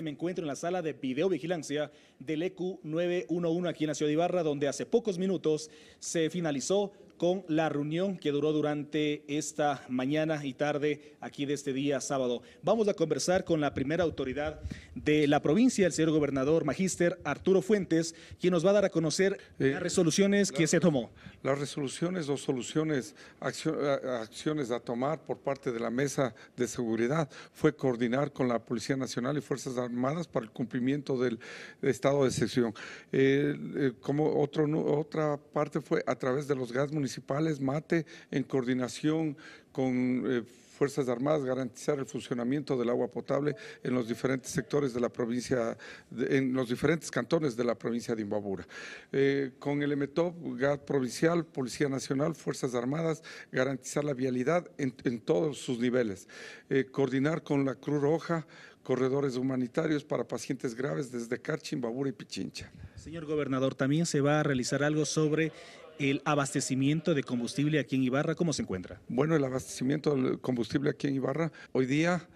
Me encuentro en la sala de videovigilancia del EQ 911 aquí en la ciudad de Ibarra, donde hace pocos minutos se finalizó con la reunión que duró durante esta mañana y tarde aquí de este día sábado. Vamos a conversar con la primera autoridad de la provincia, el señor gobernador magíster Arturo Fuentes, quien nos va a dar a conocer eh, las resoluciones que se tomó. Las resoluciones o soluciones, acciones a tomar por parte de la Mesa de Seguridad fue coordinar con la Policía Nacional y Fuerzas Armadas para el cumplimiento del estado de excepción. Eh, como otro, otra parte fue a través de los gas municipales MATE, en coordinación con eh, Fuerzas Armadas, garantizar el funcionamiento del agua potable en los diferentes sectores de la provincia, en los diferentes cantones de la provincia de Imbabura. Eh, con el Metop GAT Provincial, Policía Nacional, Fuerzas Armadas, garantizar la vialidad en, todos sus niveles. Eh, coordinar con la Cruz Roja, corredores humanitarios para pacientes graves desde Carchi, Imbabura y Pichincha. Señor gobernador, también se va a realizar algo sobre el abastecimiento de combustible aquí en Ibarra, ¿cómo se encuentra? Bueno, el abastecimiento del combustible aquí en Ibarra hoy día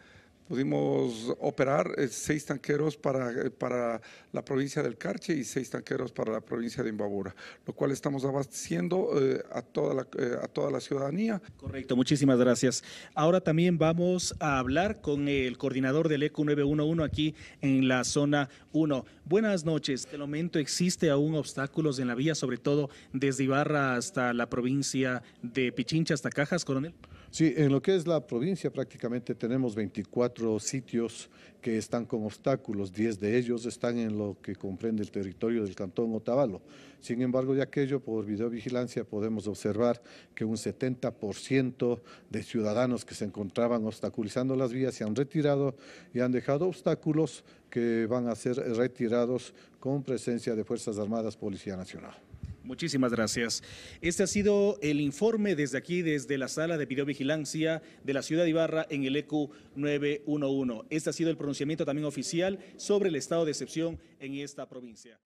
Pudimos operar eh, seis tanqueros para, eh, para la provincia del Carche y seis tanqueros para la provincia de Imbabura, lo cual estamos abasteciendo eh, a, toda la, a toda la ciudadanía. Correcto, muchísimas gracias. Ahora también vamos a hablar con el coordinador del ECU 911 aquí en la zona 1. Buenas noches. De momento existe aún obstáculos en la vía, sobre todo desde Ibarra hasta la provincia de Pichincha, hasta Cajas, coronel. Sí, en lo que es la provincia prácticamente tenemos 24 sitios que están con obstáculos, 10 de ellos están en lo que comprende el territorio del Cantón Otavalo. Sin embargo, de aquello por videovigilancia podemos observar que un 70% de ciudadanos que se encontraban obstaculizando las vías se han retirado y han dejado obstáculos que van a ser retirados con presencia de Fuerzas Armadas, Policía Nacional. Muchísimas gracias. Este ha sido el informe desde aquí, desde la sala de videovigilancia de la ciudad de Ibarra en el ECU 911. Este ha sido el pronunciamiento también oficial sobre el estado de excepción en esta provincia.